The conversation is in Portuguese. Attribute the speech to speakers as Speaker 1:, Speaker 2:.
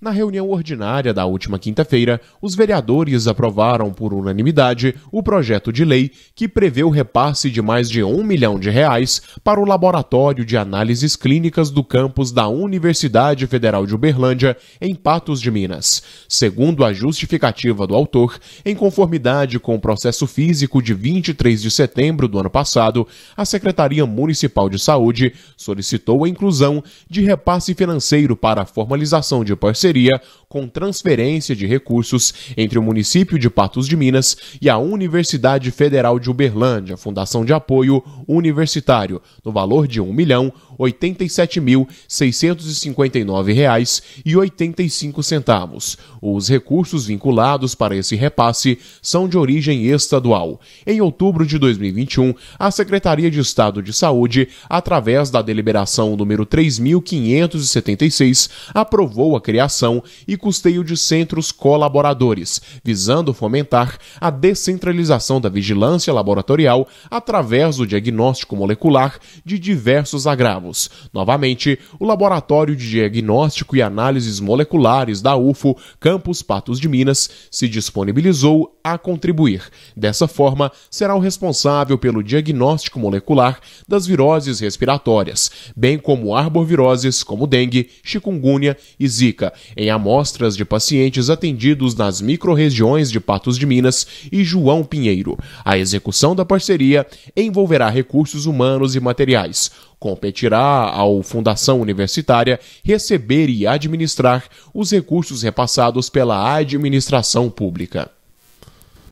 Speaker 1: Na reunião ordinária da última quinta-feira, os vereadores aprovaram por unanimidade o projeto de lei que prevê o repasse de mais de um milhão de reais para o Laboratório de Análises Clínicas do campus da Universidade Federal de Uberlândia, em Patos de Minas. Segundo a justificativa do autor, em conformidade com o processo físico de 23 de setembro do ano passado, a Secretaria Municipal de Saúde solicitou a inclusão de repasse financeiro para a formalização de parcerias parceria com transferência de recursos entre o município de Patos de Minas e a Universidade Federal de Uberlândia, Fundação de Apoio Universitário, no valor de R$ 1.087.659,85. Os recursos vinculados para esse repasse são de origem estadual. Em outubro de 2021, a Secretaria de Estado de Saúde, através da deliberação número 3576, aprovou a criação e custeio de centros colaboradores, visando fomentar a descentralização da vigilância laboratorial através do diagnóstico molecular de diversos agravos. Novamente, o Laboratório de Diagnóstico e Análises Moleculares da UFO, Campus Patos de Minas, se disponibilizou a contribuir. Dessa forma, será o responsável pelo diagnóstico molecular das viroses respiratórias, bem como arboviroses como dengue, chikungunya e zika, em amostras de pacientes atendidos nas microrregiões de Patos de Minas e João Pinheiro. A execução da parceria envolverá recursos humanos e materiais. Competirá ao Fundação Universitária receber e administrar os recursos repassados pela administração pública.